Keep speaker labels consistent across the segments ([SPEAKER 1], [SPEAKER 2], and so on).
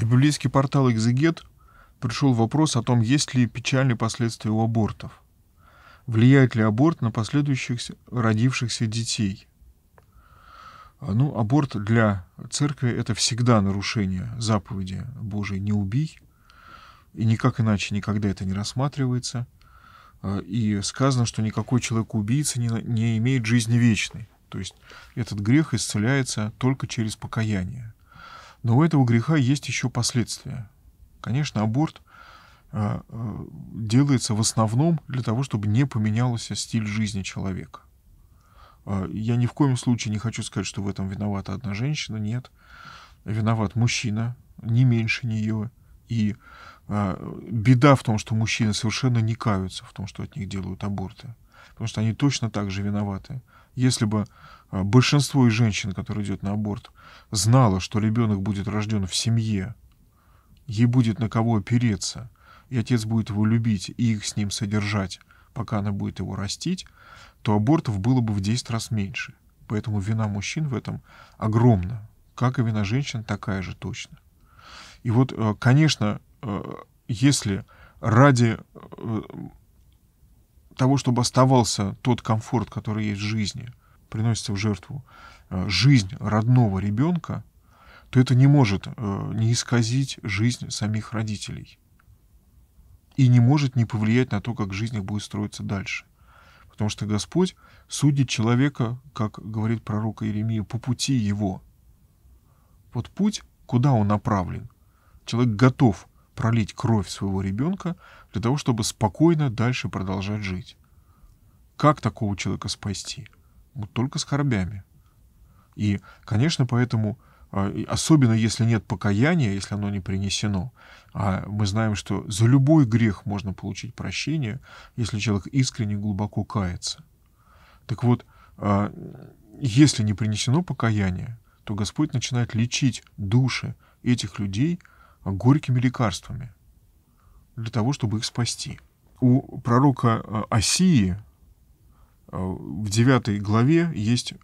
[SPEAKER 1] На библейский портал «Экзегет» пришел вопрос о том, есть ли печальные последствия у абортов. Влияет ли аборт на последующих родившихся детей? А, ну, аборт для церкви – это всегда нарушение заповеди Божией «не убий», и никак иначе никогда это не рассматривается. А, и сказано, что никакой человек-убийца не, не имеет жизни вечной. То есть этот грех исцеляется только через покаяние. Но у этого греха есть еще последствия. Конечно, аборт э, э, делается в основном для того, чтобы не поменялся стиль жизни человека. Э, я ни в коем случае не хочу сказать, что в этом виновата одна женщина, нет. Виноват мужчина, не меньше нее. И беда в том, что мужчины совершенно не каются в том, что от них делают аборты. Потому что они точно так же виноваты. Если бы а, большинство из женщин, которые идет на аборт, знала, что ребенок будет рожден в семье, ей будет на кого опереться, и отец будет его любить и их с ним содержать, пока она будет его растить, то абортов было бы в 10 раз меньше. Поэтому вина мужчин в этом огромна. Как и вина женщин, такая же точно. И вот, э, конечно, э, если ради э, того, чтобы оставался тот комфорт, который есть в жизни – приносится в жертву э, жизнь родного ребенка, то это не может э, не исказить жизнь самих родителей. И не может не повлиять на то, как жизнь их будет строиться дальше. Потому что Господь судит человека, как говорит пророк Иеремия, по пути его. Вот путь, куда он направлен. Человек готов пролить кровь своего ребенка для того, чтобы спокойно дальше продолжать жить. Как такого человека спасти? вот только с скорбями. И, конечно, поэтому, а, особенно если нет покаяния, если оно не принесено, а мы знаем, что за любой грех можно получить прощение, если человек искренне глубоко кается. Так вот, а, если не принесено покаяние, то Господь начинает лечить души этих людей горькими лекарствами для того, чтобы их спасти. У пророка а, Осии, Э, в 9 главе есть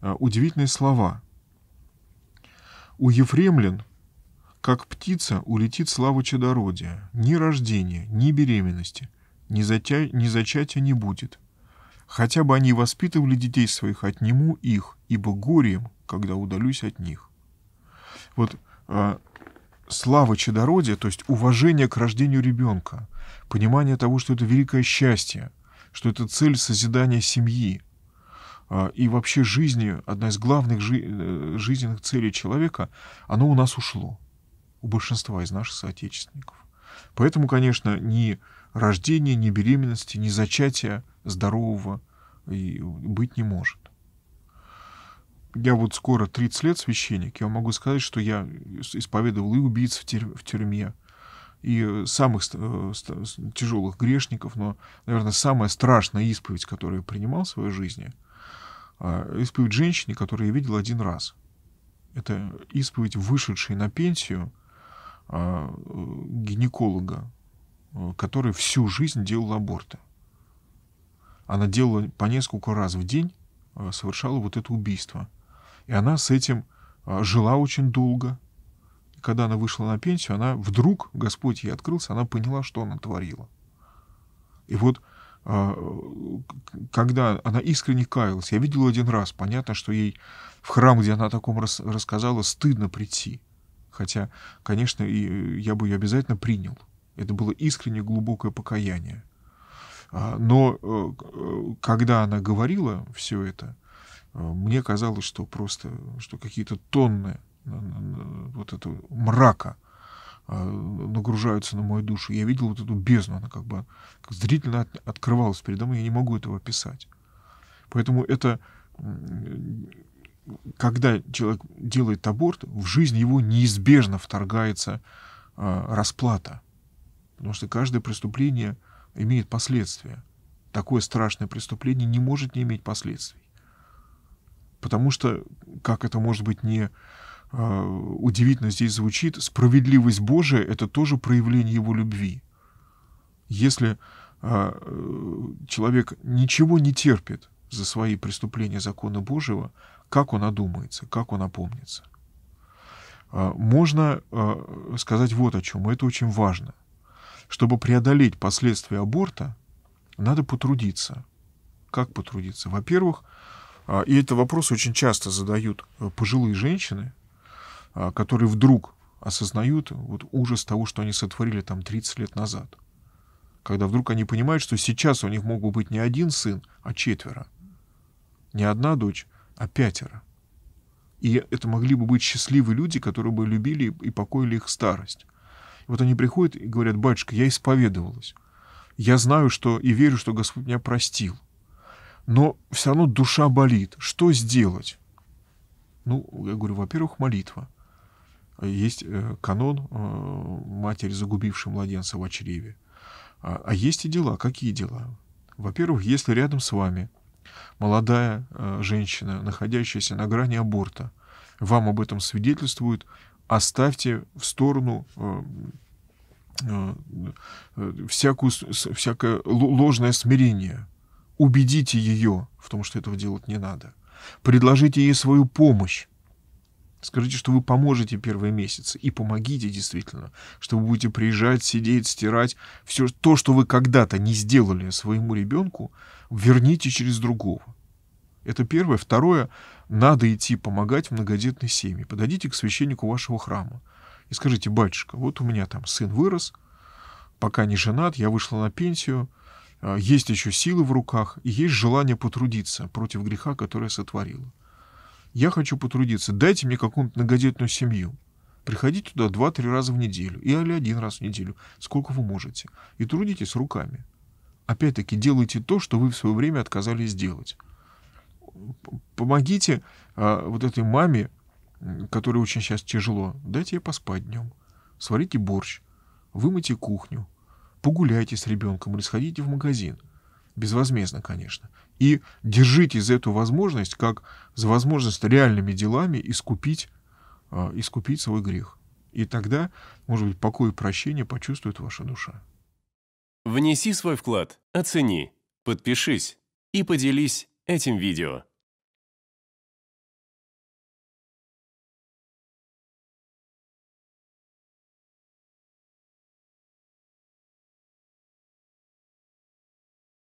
[SPEAKER 1] э, удивительные слова. «У ефремлин, как птица, улетит слава чадородия, ни рождения, ни беременности, ни, затя... ни зачатия не будет. Хотя бы они воспитывали детей своих, отниму их, ибо горем, когда удалюсь от них». Вот э, слава чадородия, то есть уважение к рождению ребенка, понимание того, что это великое счастье – что это цель созидания семьи. А, и вообще жизни, одна из главных жи- э, жизненных целей человека, оно у нас ушло, у большинства из наших соотечественников. Поэтому, конечно, ни рождение ни беременности, ни зачатия здорового и быть не может. Я вот скоро 30 лет священник, я могу сказать, что я исповедовал и убийц в, тюрь- в тюрьме, и самых тяжелых грешников, но, наверное, самая страшная исповедь, которую я принимал в своей жизни, а, исповедь женщины, которую я видел один раз. Это исповедь, вышедшей на пенсию а, гинеколога, который всю жизнь делал аборты. Она делала по несколько раз в день, а, совершала вот это убийство. И она с этим жила очень долго, и когда она вышла на пенсию, она вдруг, Господь ей открылся, она поняла, что она творила. И вот а, когда она искренне каялась, я видел один раз, понятно, что ей в храм, где она о таком рас рассказала, стыдно прийти. Хотя, конечно, и я бы ее обязательно принял. Это было искренне глубокое покаяние. А, но э, э, когда она говорила все это, э, мне казалось, что просто, что какие-то тонны вот этого мрака а, нагружаются на мою душу. Я видел вот эту бездну, она как бы зрительно от, открывалась передо мной, я не могу этого описать. Поэтому это, когда человек делает аборт, в жизнь его неизбежно вторгается а, расплата. Потому что каждое преступление имеет последствия. Такое страшное преступление не может не иметь последствий. Потому что, как это может быть не Э, удивительно здесь звучит, справедливость Божия — это тоже проявление его любви. Если э, человек ничего не терпит за свои преступления закона Божьего, как он одумается, как он опомнится. Э, можно сказать вот о чем, это очень важно. Чтобы преодолеть последствия аборта, надо потрудиться. Как потрудиться? Во-первых, и этот вопрос очень часто задают пожилые женщины, а, которые вдруг осознают вот ужас того, что они сотворили там 30 лет назад. Когда вдруг они понимают, что сейчас у них мог бы быть не один сын, а четверо. Не одна дочь, а пятеро. И это могли бы быть счастливые люди, которые бы любили и покоили их старость. вот они приходят и говорят, батюшка, я исповедовалась. Я знаю, что и верю, что Господь меня простил. Но все равно душа болит. Что сделать? Ну, я говорю, во-первых, молитва – есть э, канон э, матери, загубившей младенца в очреве. А, а есть и дела. Какие дела? Во-первых, если рядом с вами молодая э, женщина, находящаяся на грани аборта, вам об этом свидетельствует, оставьте в сторону всякую, всякое ложное смирение. Убедите ее в том, что этого делать не надо. Предложите ей свою помощь. Скажите, что вы поможете первые месяцы. И помогите действительно, что вы будете приезжать, сидеть, стирать. Все то, что вы когда-то не сделали своему ребенку, верните через другого. Это первое. Второе, надо идти помогать многодетной семье. Подойдите к священнику вашего храма и скажите, батюшка, вот у меня там сын вырос, пока не женат, я вышла на пенсию, а, есть еще силы в руках и есть желание потрудиться против греха, который я сотворила. Я хочу потрудиться, дайте мне какую-нибудь многодетную семью. Приходите туда 2-3 раза в неделю или один раз в неделю, сколько вы можете, и трудитесь руками. Опять-таки, делайте то, что вы в свое время отказались делать. Помогите а, вот этой маме, которой очень сейчас тяжело, дайте ей поспать днем, сварите борщ, вымойте кухню, погуляйте с ребенком или сходите в магазин – безвозмездно, конечно. И держитесь за эту возможность, как за возможность реальными делами искупить, а, искупить свой грех. И тогда, может быть, покой и прощение почувствует ваша душа. Внеси свой вклад, оцени, подпишись и поделись этим видео.